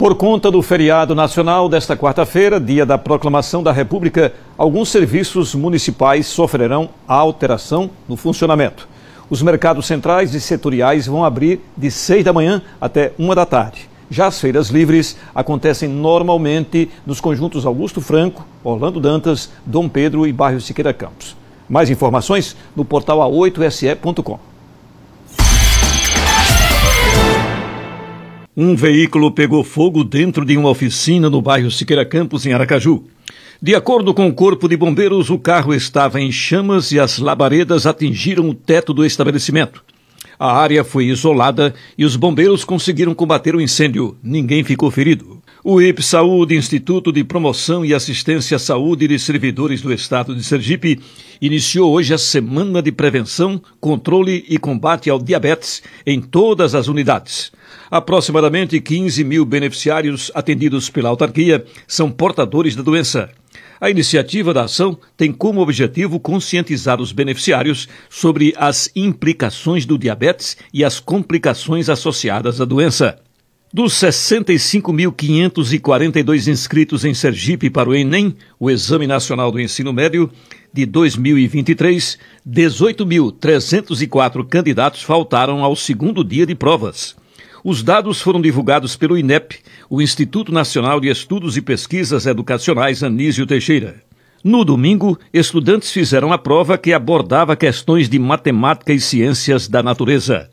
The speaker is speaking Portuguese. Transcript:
Por conta do feriado nacional desta quarta-feira, dia da proclamação da República, alguns serviços municipais sofrerão alteração no funcionamento. Os mercados centrais e setoriais vão abrir de 6 da manhã até 1 da tarde. Já as feiras livres acontecem normalmente nos conjuntos Augusto Franco, Orlando Dantas, Dom Pedro e Bairro Siqueira Campos. Mais informações no portal a8se.com. Um veículo pegou fogo dentro de uma oficina no bairro Siqueira Campos, em Aracaju. De acordo com o Corpo de Bombeiros, o carro estava em chamas e as labaredas atingiram o teto do estabelecimento. A área foi isolada e os bombeiros conseguiram combater o incêndio. Ninguém ficou ferido. O IPSaúde, Instituto de Promoção e Assistência à Saúde de Servidores do Estado de Sergipe, iniciou hoje a Semana de Prevenção, Controle e Combate ao Diabetes em todas as unidades. Aproximadamente 15 mil beneficiários atendidos pela autarquia são portadores da doença. A iniciativa da ação tem como objetivo conscientizar os beneficiários sobre as implicações do diabetes e as complicações associadas à doença. Dos 65.542 inscritos em Sergipe para o Enem, o Exame Nacional do Ensino Médio, de 2023, 18.304 candidatos faltaram ao segundo dia de provas. Os dados foram divulgados pelo INEP, o Instituto Nacional de Estudos e Pesquisas Educacionais Anísio Teixeira. No domingo, estudantes fizeram a prova que abordava questões de matemática e ciências da natureza.